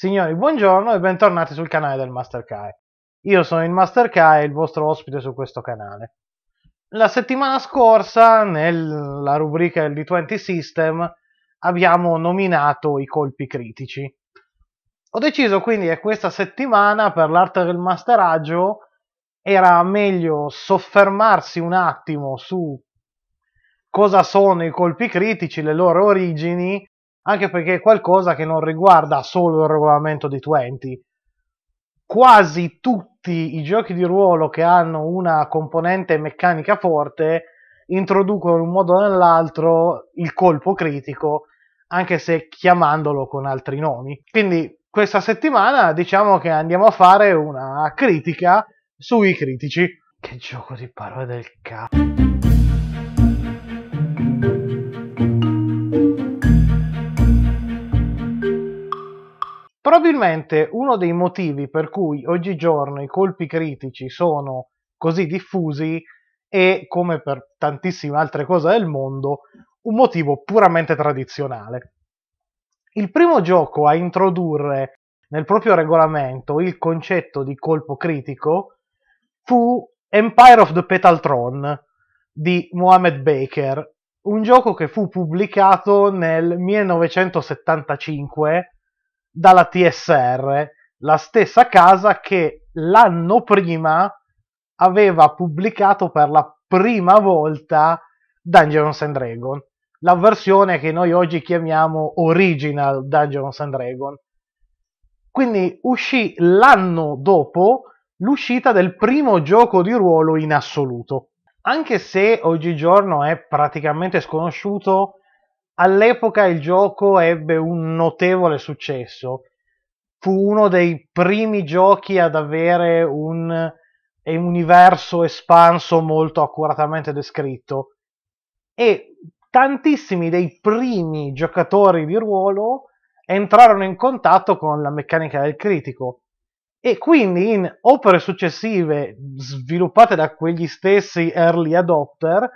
Signori, buongiorno e bentornati sul canale del Master Kai. Io sono il Master Kai, il vostro ospite su questo canale. La settimana scorsa, nella rubrica del D20 System, abbiamo nominato i colpi critici. Ho deciso quindi che questa settimana, per l'arte del masteraggio, era meglio soffermarsi un attimo su cosa sono i colpi critici, le loro origini, anche perché è qualcosa che non riguarda solo il regolamento di 20. Quasi tutti i giochi di ruolo che hanno una componente meccanica forte introducono in un modo o nell'altro il colpo critico, anche se chiamandolo con altri nomi. Quindi questa settimana diciamo che andiamo a fare una critica sui critici. Che gioco di parole del cazzo. Probabilmente uno dei motivi per cui oggigiorno i colpi critici sono così diffusi è, come per tantissime altre cose del mondo, un motivo puramente tradizionale. Il primo gioco a introdurre nel proprio regolamento il concetto di colpo critico fu Empire of the Petal Throne di Mohamed Baker, un gioco che fu pubblicato nel 1975 dalla TSR, la stessa casa che l'anno prima aveva pubblicato per la prima volta Dungeons and Dragons, la versione che noi oggi chiamiamo Original Dungeons and Dragons. Quindi uscì l'anno dopo l'uscita del primo gioco di ruolo in assoluto. Anche se oggigiorno è praticamente sconosciuto, All'epoca il gioco ebbe un notevole successo, fu uno dei primi giochi ad avere un, universo espanso molto accuratamente descritto e tantissimi dei primi giocatori di ruolo entrarono in contatto con la meccanica del critico e quindi in opere successive sviluppate da quegli stessi early adopter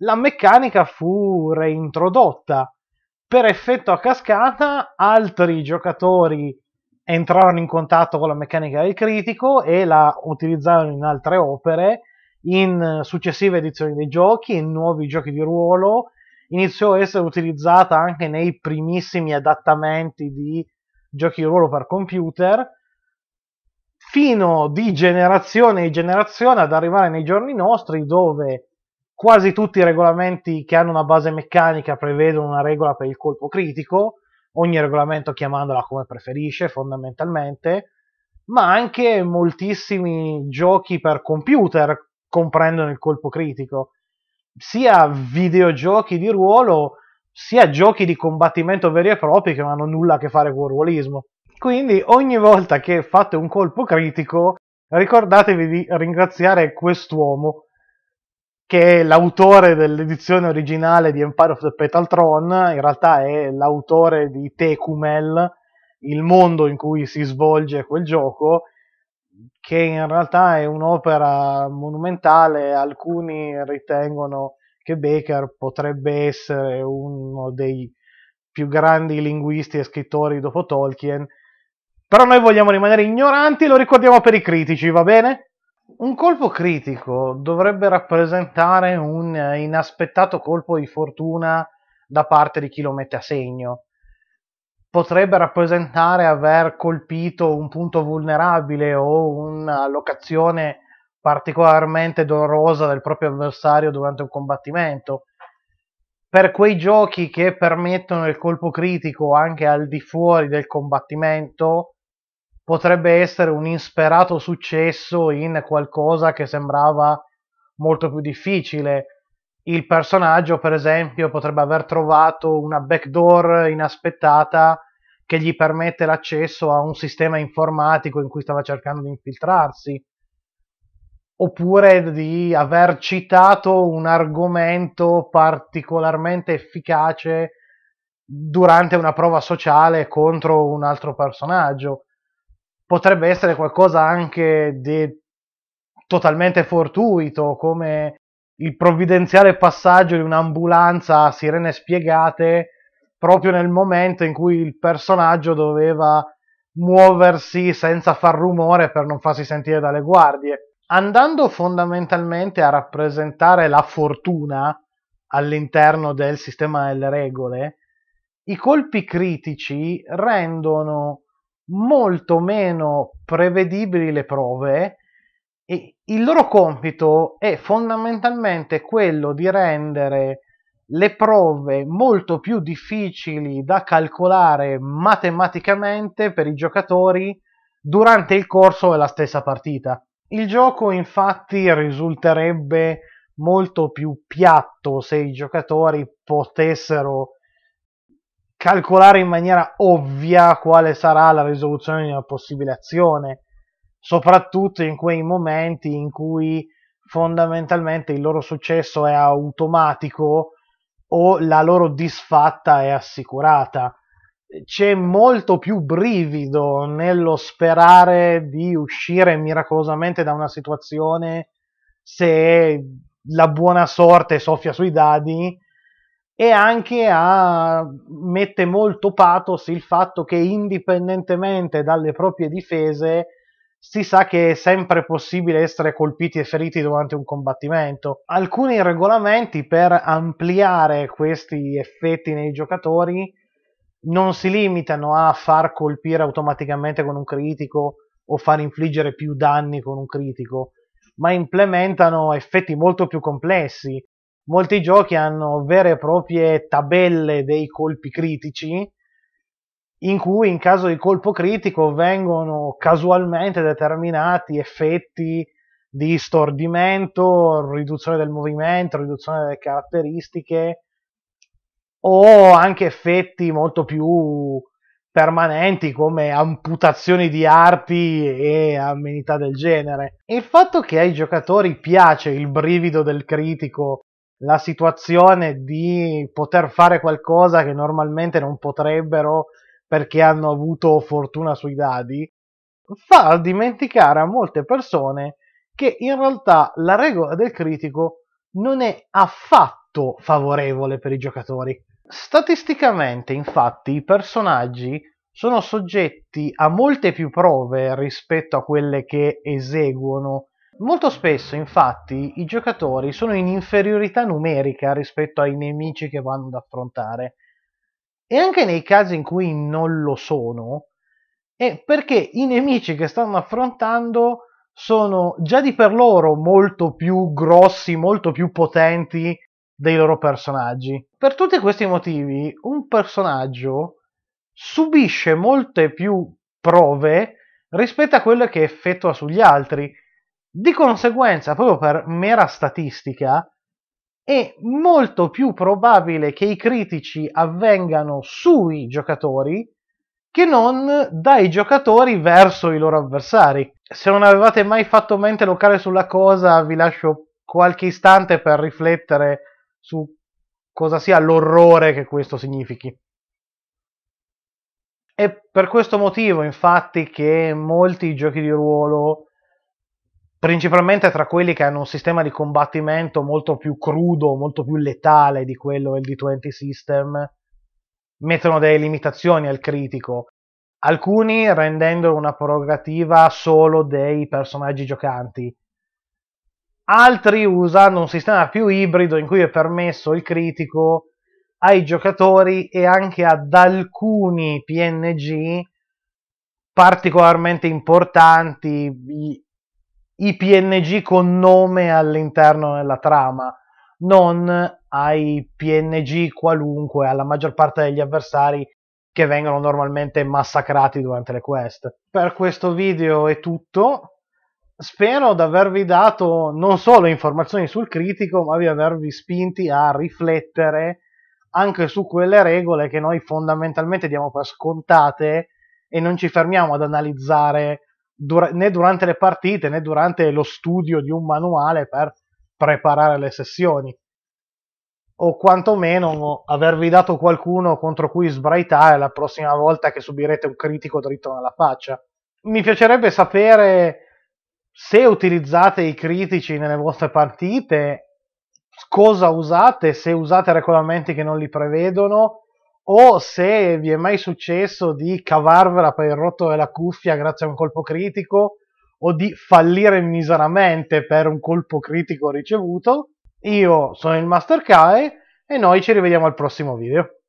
la meccanica fu reintrodotta. Per effetto a cascata, altri giocatori entrarono in contatto con la meccanica del critico e la utilizzarono in altre opere, in successive edizioni dei giochi, in nuovi giochi di ruolo. Iniziò a essere utilizzata anche nei primissimi adattamenti di giochi di ruolo per computer, fino di generazione in generazione ad arrivare nei giorni nostri dove quasi tutti i regolamenti che hanno una base meccanica prevedono una regola per il colpo critico, ogni regolamento chiamandola come preferisce fondamentalmente, ma anche moltissimi giochi per computer comprendono il colpo critico, sia videogiochi di ruolo, sia giochi di combattimento veri e propri che non hanno nulla a che fare con il ruolismo. Quindi ogni volta che fate un colpo critico, ricordatevi di ringraziare quest'uomo che è l'autore dell'edizione originale di Empire of the Petal Throne in realtà è l'autore di Tecumel, il mondo in cui si svolge quel gioco, che in realtà è un'opera monumentale, alcuni ritengono che Baker potrebbe essere uno dei più grandi linguisti e scrittori dopo Tolkien, però noi vogliamo rimanere ignoranti e lo ricordiamo per i critici, va bene? Un colpo critico dovrebbe rappresentare un inaspettato colpo di fortuna da parte di chi lo mette a segno. Potrebbe rappresentare aver colpito un punto vulnerabile o una locazione particolarmente dolorosa del proprio avversario durante un combattimento. Per quei giochi che permettono il colpo critico anche al di fuori del combattimento, potrebbe essere un insperato successo in qualcosa che sembrava molto più difficile. Il personaggio, per esempio, potrebbe aver trovato una backdoor inaspettata che gli permette l'accesso a un sistema informatico in cui stava cercando di infiltrarsi, oppure di aver citato un argomento particolarmente efficace durante una prova sociale contro un altro personaggio potrebbe essere qualcosa anche di totalmente fortuito, come il provvidenziale passaggio di un'ambulanza a sirene spiegate proprio nel momento in cui il personaggio doveva muoversi senza far rumore per non farsi sentire dalle guardie, andando fondamentalmente a rappresentare la fortuna all'interno del sistema delle regole, i colpi critici rendono molto meno prevedibili le prove e il loro compito è fondamentalmente quello di rendere le prove molto più difficili da calcolare matematicamente per i giocatori durante il corso della stessa partita. Il gioco infatti risulterebbe molto più piatto se i giocatori potessero calcolare in maniera ovvia quale sarà la risoluzione di una possibile azione, soprattutto in quei momenti in cui fondamentalmente il loro successo è automatico o la loro disfatta è assicurata. C'è molto più brivido nello sperare di uscire miracolosamente da una situazione se la buona sorte soffia sui dadi e anche a, mette molto pathos il fatto che indipendentemente dalle proprie difese si sa che è sempre possibile essere colpiti e feriti durante un combattimento. Alcuni regolamenti per ampliare questi effetti nei giocatori non si limitano a far colpire automaticamente con un critico o far infliggere più danni con un critico, ma implementano effetti molto più complessi molti giochi hanno vere e proprie tabelle dei colpi critici in cui in caso di colpo critico vengono casualmente determinati effetti di stordimento, riduzione del movimento, riduzione delle caratteristiche o anche effetti molto più permanenti come amputazioni di arti e amenità del genere. il fatto che ai giocatori piace il brivido del critico la situazione di poter fare qualcosa che normalmente non potrebbero perché hanno avuto fortuna sui dadi, fa dimenticare a molte persone che in realtà la regola del critico non è affatto favorevole per i giocatori. Statisticamente, infatti, i personaggi sono soggetti a molte più prove rispetto a quelle che eseguono Molto spesso, infatti, i giocatori sono in inferiorità numerica rispetto ai nemici che vanno ad affrontare. E anche nei casi in cui non lo sono, è perché i nemici che stanno affrontando sono già di per loro molto più grossi, molto più potenti dei loro personaggi. Per tutti questi motivi, un personaggio subisce molte più prove rispetto a quelle che effettua sugli altri di conseguenza, proprio per mera statistica, è molto più probabile che i critici avvengano sui giocatori che non dai giocatori verso i loro avversari. Se non avevate mai fatto mente locale sulla cosa, vi lascio qualche istante per riflettere su cosa sia l'orrore che questo significhi. È per questo motivo, infatti, che molti giochi di ruolo principalmente tra quelli che hanno un sistema di combattimento molto più crudo, molto più letale di quello del D20 System, mettono delle limitazioni al critico, alcuni rendendolo una prerogativa solo dei personaggi giocanti, altri usando un sistema più ibrido in cui è permesso il critico ai giocatori e anche ad alcuni PNG particolarmente importanti, i PNG con nome all'interno della trama, non ai PNG qualunque, alla maggior parte degli avversari che vengono normalmente massacrati durante le quest. Per questo video è tutto. Spero di avervi dato non solo informazioni sul critico, ma di avervi spinti a riflettere anche su quelle regole che noi fondamentalmente diamo per scontate e non ci fermiamo ad analizzare dura- né durante le partite né durante lo studio di un manuale per preparare le sessioni o quantomeno avervi dato qualcuno contro cui sbraitare la prossima volta che subirete un critico dritto nella faccia. Mi piacerebbe sapere se utilizzate i critici nelle vostre partite, cosa usate, se usate regolamenti che non li prevedono o se vi è mai successo di cavarvela per il rotto della cuffia grazie a un colpo critico o di fallire miseramente per un colpo critico ricevuto. Io sono il Master Kae e noi ci rivediamo al prossimo video.